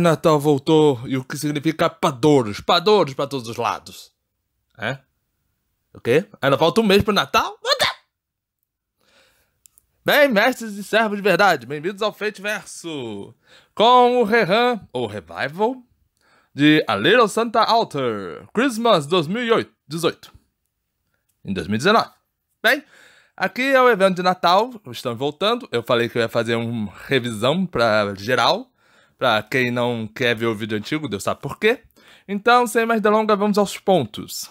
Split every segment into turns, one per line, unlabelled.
Natal voltou. E o que significa padouros? Padouros para todos os lados. É? O quê? Ainda falta um mês para Natal? Natal! Bem, mestres e servos de verdade, bem-vindos ao Fate Verso. Com o Rehan, ou Revival, de A Little Santa Alter Christmas 2018. Em 2019. Bem, aqui é o evento de Natal, estamos voltando. Eu falei que eu ia fazer uma revisão para geral. Pra quem não quer ver o vídeo antigo, Deus sabe por quê. Então, sem mais delongas, vamos aos pontos.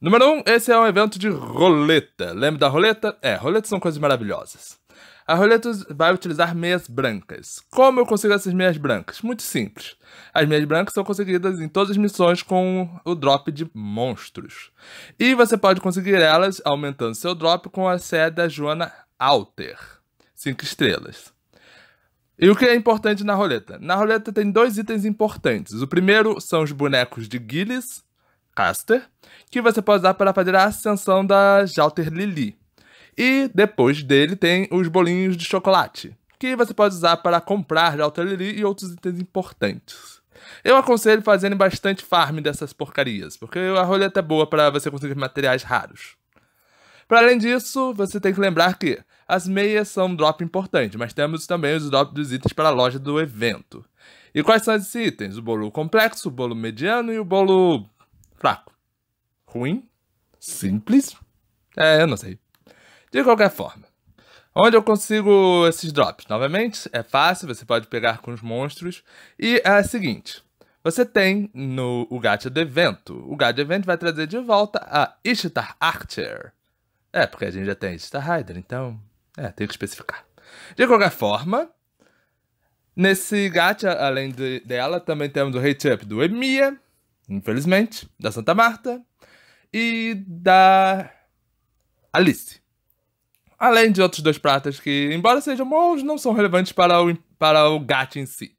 Número 1, um, esse é um evento de roleta. Lembra da roleta? É, roletas são coisas maravilhosas. A roleta vai utilizar meias brancas. Como eu consigo essas meias brancas? Muito simples. As meias brancas são conseguidas em todas as missões com o drop de monstros. E você pode conseguir elas aumentando seu drop com a sede da Joana Alter. 5 estrelas. E o que é importante na roleta? Na roleta tem dois itens importantes. O primeiro são os bonecos de Gilles, Caster, que você pode usar para fazer a ascensão da Jalter Lily. E depois dele tem os bolinhos de chocolate, que você pode usar para comprar Jalter Lily e outros itens importantes. Eu aconselho fazendo bastante farm dessas porcarias, porque a roleta é boa para você conseguir materiais raros. Para além disso, você tem que lembrar que as meias são um drop importante, mas temos também os drops dos itens para a loja do evento. E quais são esses itens? O bolo complexo, o bolo mediano e o bolo fraco. Ruim? Simples? É, eu não sei. De qualquer forma. Onde eu consigo esses drops? Novamente, é fácil, você pode pegar com os monstros. E é o seguinte. Você tem no o gacha do evento. O gacha do evento vai trazer de volta a Ishtar Archer. É, porque a gente já tem Ishtar Rider, então é, tem que especificar. De qualquer forma, nesse gacha, além de, dela, também temos o hate up do Emia, infelizmente, da Santa Marta, e da Alice. Além de outros dois pratas que, embora sejam bons, não são relevantes para o, para o gacha em si.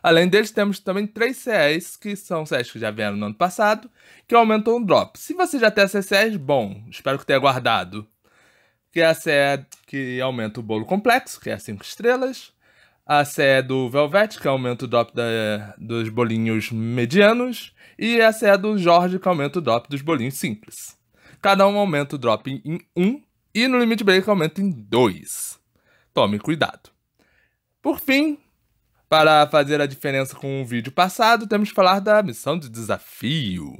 Além deles, temos também três CEs, que são CEs que já vieram no ano passado, que aumentam o drop. Se você já tem essas CEs, bom, espero que tenha guardado que essa é a que aumenta o bolo complexo, que é 5 estrelas. a é do Velvet, que aumenta o DOP da, dos bolinhos medianos. E essa é do Jorge, que aumenta o DOP dos bolinhos simples. Cada um aumenta o drop em 1 um, e no limit break aumenta em 2. Tome cuidado. Por fim, para fazer a diferença com o vídeo passado, temos que falar da missão de desafio.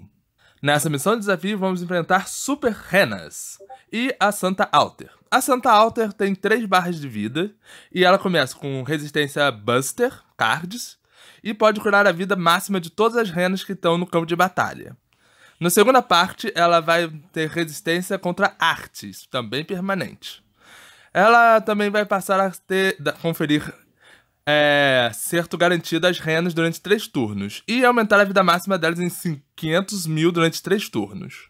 Nessa missão de desafio, vamos enfrentar Super Renas, e a Santa Alter. A Santa Alter tem três barras de vida e ela começa com resistência Buster, cards, e pode curar a vida máxima de todas as renas que estão no campo de batalha. Na segunda parte, ela vai ter resistência contra artes, também permanente. Ela também vai passar a ter, conferir é, certo garantido às renas durante três turnos e aumentar a vida máxima delas em 500 mil durante três turnos.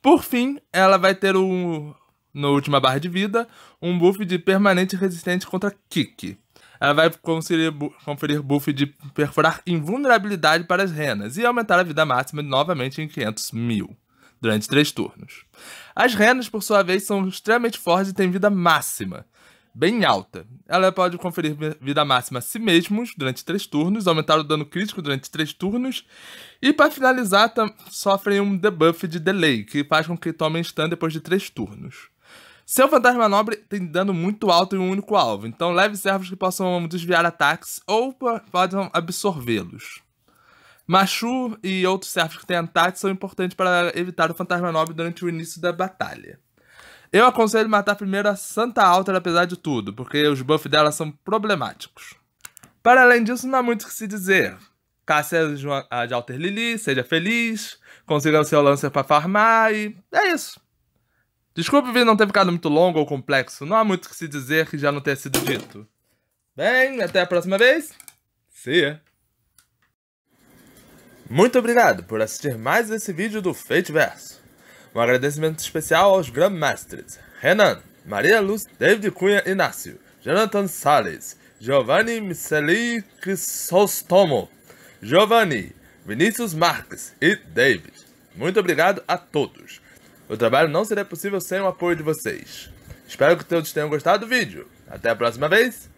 Por fim, ela vai ter um, na última barra de vida, um buff de permanente resistente contra kick. Ela vai conferir, bu conferir buff de perfurar invulnerabilidade para as renas e aumentar a vida máxima novamente em 500 mil durante três turnos. As renas, por sua vez, são extremamente fortes e têm vida máxima bem alta. Ela pode conferir vida máxima a si mesmos durante três turnos, aumentar o dano crítico durante três turnos, e para finalizar, sofrem um debuff de delay, que faz com que tomem stun depois de três turnos. Seu fantasma nobre tem dano muito alto em um único alvo, então leve servos que possam desviar ataques ou possam absorvê-los. Machu e outros servos que têm ataques são importantes para evitar o fantasma nobre durante o início da batalha. Eu aconselho matar primeiro a Santa Alter, apesar de tudo, porque os buffs dela são problemáticos. Para além disso, não há muito o que se dizer. a de Alter Lily, seja feliz, consiga o seu lancer para farmar e é isso. Desculpe vir não ter ficado muito longo ou complexo, não há muito o que se dizer que já não tenha sido dito. Bem, até a próxima vez. See ya. É. Muito obrigado por assistir mais esse vídeo do Fate Verso. Um agradecimento especial aos Grandmasters Renan, Maria Luz, David Cunha Inácio, Jonathan Salles, Giovanni Miceli Crisostomo, Giovanni, Vinícius Marques e David. Muito obrigado a todos. O trabalho não seria possível sem o apoio de vocês. Espero que todos tenham gostado do vídeo. Até a próxima vez.